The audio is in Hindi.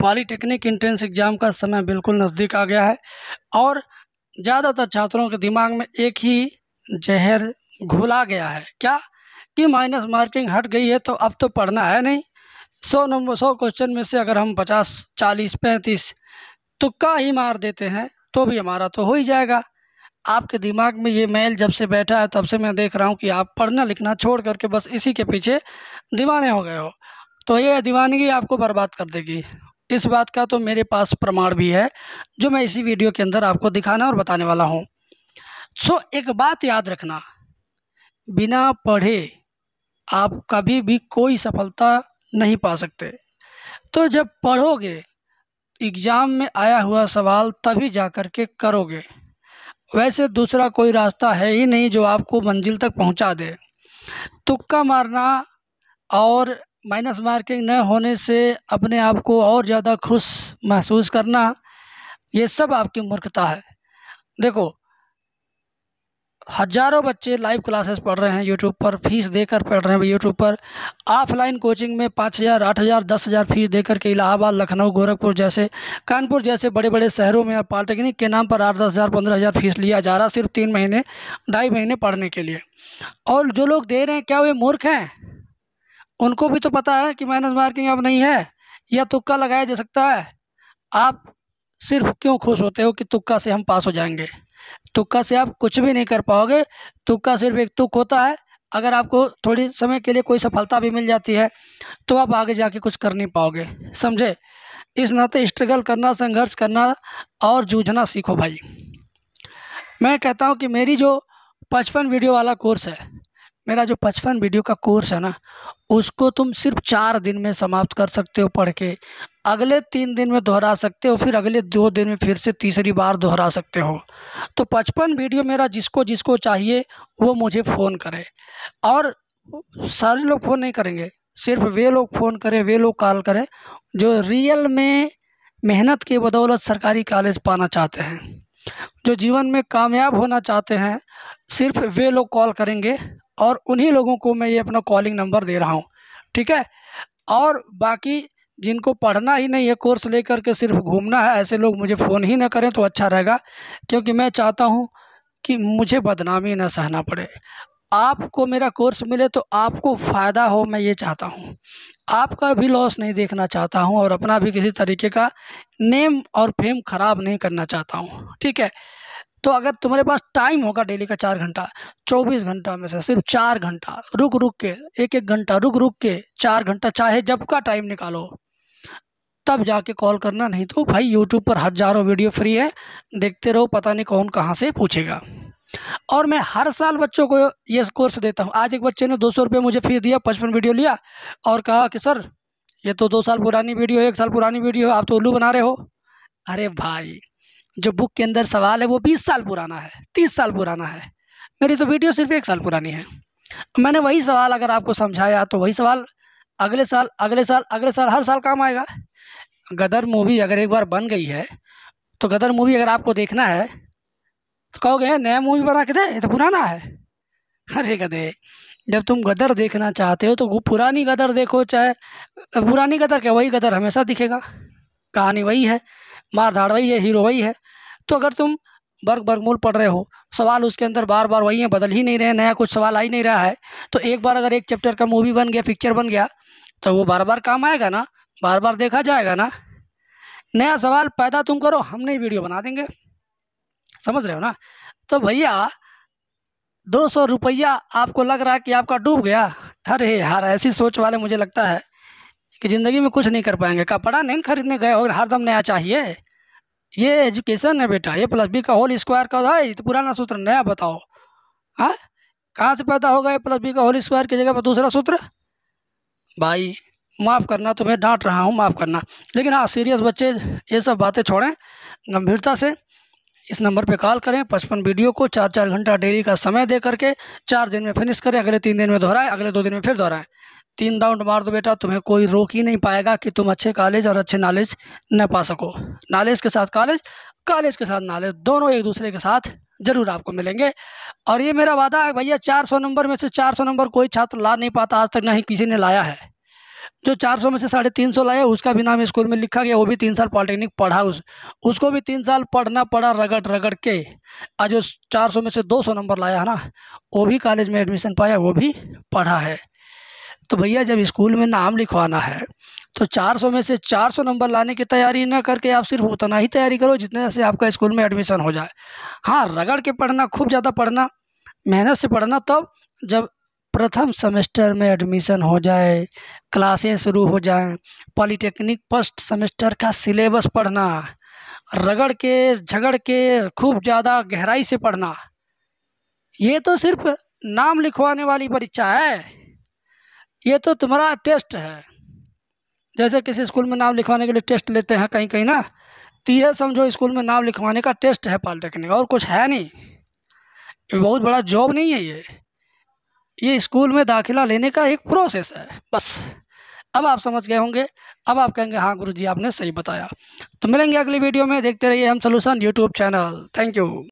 पॉलीटेक्निक इंट्रेंस एग्ज़ाम का समय बिल्कुल नज़दीक आ गया है और ज़्यादातर छात्रों के दिमाग में एक ही जहर घुला गया है क्या कि माइनस मार्किंग हट गई है तो अब तो पढ़ना है नहीं सौ नंबर सौ क्वेश्चन में से अगर हम पचास चालीस पैंतीस तुक्का ही मार देते हैं तो भी हमारा तो हो ही जाएगा आपके दिमाग में ये मैल जब से बैठा है तब से मैं देख रहा हूँ कि आप पढ़ना लिखना छोड़ करके बस इसी के पीछे दीवाने हो गए हो तो ये दीवानगी आपको बर्बाद कर देगी इस बात का तो मेरे पास प्रमाण भी है जो मैं इसी वीडियो के अंदर आपको दिखाने और बताने वाला हूँ सो एक बात याद रखना बिना पढ़े आप कभी भी कोई सफलता नहीं पा सकते तो जब पढ़ोगे एग्ज़ाम में आया हुआ सवाल तभी जा कर के करोगे वैसे दूसरा कोई रास्ता है ही नहीं जो आपको मंजिल तक पहुंचा दे तुक्का मारना और माइनस मार्किंग न होने से अपने आप को और ज़्यादा खुश महसूस करना ये सब आपकी मूर्खता है देखो हजारों बच्चे लाइव क्लासेस पढ़ रहे हैं यूट्यूब पर फीस देकर पढ़ रहे हैं यूट्यूब पर ऑफलाइन कोचिंग में पाँच हज़ार आठ हज़ार दस हज़ार फीस देकर के इलाहाबाद लखनऊ गोरखपुर जैसे कानपुर जैसे बड़े बड़े शहरों में पॉलिटेक्निक के नाम पर आठ दस हज़ार पंद्रह हज़ार फीस लिया जा रहा सिर्फ तीन महीने ढाई महीने पढ़ने के लिए और जो लोग दे रहे हैं क्या वे मूर्ख हैं उनको भी तो पता है कि माइनस मार्किंग अब नहीं है या तुक्का लगाया जा सकता है आप सिर्फ क्यों खुश होते हो कि तुक्का से हम पास हो जाएंगे तुक्का से आप कुछ भी नहीं कर पाओगे तुक्का सिर्फ एक तुक होता है अगर आपको थोड़ी समय के लिए कोई सफलता भी मिल जाती है तो आप आगे जाके कुछ कर नहीं पाओगे समझे इस नाते स्ट्रगल करना संघर्ष करना और जूझना सीखो भाई मैं कहता हूँ कि मेरी जो पचपन वीडियो वाला कोर्स है मेरा जो पचपन वीडियो का कोर्स है ना उसको तुम सिर्फ चार दिन में समाप्त कर सकते हो पढ़ के अगले तीन दिन में दोहरा सकते हो फिर अगले दो दिन में फिर से तीसरी बार दोहरा सकते हो तो पचपन वीडियो मेरा जिसको जिसको चाहिए वो मुझे फ़ोन करे और सारे लोग फ़ोन नहीं करेंगे सिर्फ वे लोग फ़ोन करें वे लोग कॉल करें जो रियल में मेहनत के बदौलत सरकारी कॉलेज पाना चाहते हैं जो जीवन में कामयाब होना चाहते हैं सिर्फ वे लोग कॉल करेंगे और उन्हीं लोगों को मैं ये अपना कॉलिंग नंबर दे रहा हूँ ठीक है और बाकी जिनको पढ़ना ही नहीं है कोर्स लेकर के सिर्फ घूमना है ऐसे लोग मुझे फ़ोन ही ना करें तो अच्छा रहेगा क्योंकि मैं चाहता हूँ कि मुझे बदनामी ना सहना पड़े आपको मेरा कोर्स मिले तो आपको फ़ायदा हो मैं ये चाहता हूँ आपका भी लॉस नहीं देखना चाहता हूँ और अपना भी किसी तरीके का नेम और फेम ख़राब नहीं करना चाहता हूँ ठीक है तो अगर तुम्हारे पास टाइम होगा डेली का चार घंटा चौबीस घंटा में से सिर्फ चार घंटा रुक रुक के एक एक घंटा रुक रुक के चार घंटा चाहे जब का टाइम निकालो तब जाके कॉल करना नहीं तो भाई यूट्यूब पर हजारों वीडियो फ्री है देखते रहो पता नहीं कौन कहाँ से पूछेगा और मैं हर साल बच्चों को ये कोर्स देता हूँ आज एक बच्चे ने दो सौ रुपये मुझे फीस दिया पचपन वीडियो लिया और कहा कि सर ये तो दो साल पुरानी वीडियो है एक साल पुरानी वीडियो है आप तो उल्लू बना रहे हो अरे भाई जो बुक के अंदर सवाल है वो बीस साल पुराना है तीस साल पुराना है मेरी तो वीडियो सिर्फ एक साल पुरानी है मैंने वही सवाल अगर आपको समझाया तो वही सवाल अगले साल अगले साल अगले साल हर साल काम आएगा गदर मूवी अगर एक बार बन गई है तो गदर मूवी अगर आपको देखना है तो कहोगे नया मूवी बना के दे ये तो पुराना है अरे गदे जब तुम गदर देखना चाहते हो तो वो पुरानी गदर देखो चाहे पुरानी गदर क्या वही गदर हमेशा दिखेगा कहानी वही है मार धाड़ वही है हीरो वही है तो अगर तुम वर्ग वर्गमूल पढ़ रहे हो सवाल उसके अंदर बार बार वही है बदल ही नहीं रहे नया कुछ सवाल आ ही नहीं रहा है तो एक बार अगर एक चैप्टर का मूवी बन गया पिक्चर बन गया तो वो बार बार काम आएगा ना बार बार देखा जाएगा ना नया सवाल पैदा तुम करो हम नहीं वीडियो बना देंगे समझ रहे हो ना तो भैया दो सौ रुपया आपको लग रहा है कि आपका डूब गया अरे यार ऐसी सोच वाले मुझे लगता है कि ज़िंदगी में कुछ नहीं कर पाएंगे कपड़ा नहीं खरीदने गए और हरदम नया चाहिए ये एजुकेशन है बेटा ए प्लस बी का होल स्क्वायर का है तो पुराना सूत्र नया बताओ हाँ कहाँ से पैदा होगा ए प्लस बी का होल स्क्वायर की जगह पर दूसरा सूत्र भाई माफ़ करना तो मैं डांट रहा हूँ माफ़ करना लेकिन हाँ सीरियस बच्चे ये सब बातें छोड़ें गंभीरता से इस नंबर पे कॉल करें पचपन वीडियो को चार चार घंटा डेली का समय दे करके चार दिन में फिनिश करें अगले तीन दिन में दोहराएं अगले दो दिन में फिर दोहराएं तीन राउंड मार दो बेटा तुम्हें कोई रोक ही नहीं पाएगा कि तुम अच्छे कॉलेज और अच्छे नॉलेज न पा सको नॉलेज के साथ कॉलेज कॉलेज के साथ नॉलेज दोनों एक दूसरे के साथ ज़रूर आपको मिलेंगे और ये मेरा वादा है भैया 400 नंबर में से 400 नंबर कोई छात्र ला नहीं पाता आज तक ना ही किसी ने लाया है जो 400 में से साढ़े तीन सौ लाया उसका भी नाम स्कूल में लिखा गया वो भी तीन साल पॉलिटेक्निक पढ़ा उस उसको भी तीन साल पढ़ना पड़ा रगड़ रगड़ के आज जो सौ में से सौ नंबर लाया है ना वो भी कॉलेज में एडमिशन पाया वो भी पढ़ा है तो भैया जब स्कूल में नाम लिखवाना है तो 400 में से 400 नंबर लाने की तैयारी ना करके आप सिर्फ उतना ही तैयारी करो जितने से आपका स्कूल में एडमिशन हो जाए हाँ रगड़ के पढ़ना खूब ज़्यादा पढ़ना मेहनत से पढ़ना तब तो जब प्रथम सेमेस्टर में एडमिशन हो जाए क्लासें शुरू हो जाए पॉलीटेक्निक फर्स्ट सेमेस्टर का सिलेबस पढ़ना रगड़ के झगड़ के खूब ज़्यादा गहराई से पढ़ना ये तो सिर्फ नाम लिखवाने वाली परीक्षा है ये तो तुम्हारा टेस्ट है जैसे किसी स्कूल में नाम लिखवाने के लिए टेस्ट लेते हैं कहीं कहीं ना तो ये समझो स्कूल में नाम लिखवाने का टेस्ट है पॉलिटेक्निक और कुछ है नहीं ये बहुत बड़ा जॉब नहीं है ये ये स्कूल में दाखिला लेने का एक प्रोसेस है बस अब आप समझ गए होंगे अब आप कहेंगे हाँ गुरुजी आपने सही बताया तो मिलेंगे अगली वीडियो में देखते रहिए हम solution YouTube channel thank you